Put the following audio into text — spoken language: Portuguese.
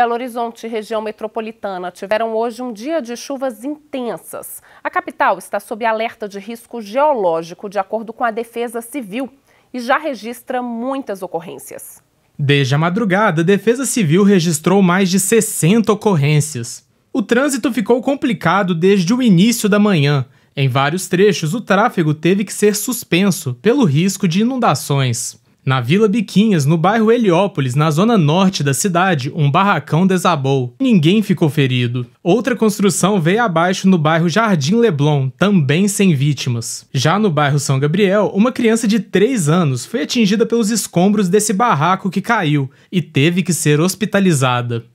Belo Horizonte e região metropolitana tiveram hoje um dia de chuvas intensas. A capital está sob alerta de risco geológico, de acordo com a Defesa Civil, e já registra muitas ocorrências. Desde a madrugada, a Defesa Civil registrou mais de 60 ocorrências. O trânsito ficou complicado desde o início da manhã. Em vários trechos, o tráfego teve que ser suspenso pelo risco de inundações. Na Vila Biquinhas, no bairro Heliópolis, na zona norte da cidade, um barracão desabou. Ninguém ficou ferido. Outra construção veio abaixo no bairro Jardim Leblon, também sem vítimas. Já no bairro São Gabriel, uma criança de 3 anos foi atingida pelos escombros desse barraco que caiu e teve que ser hospitalizada.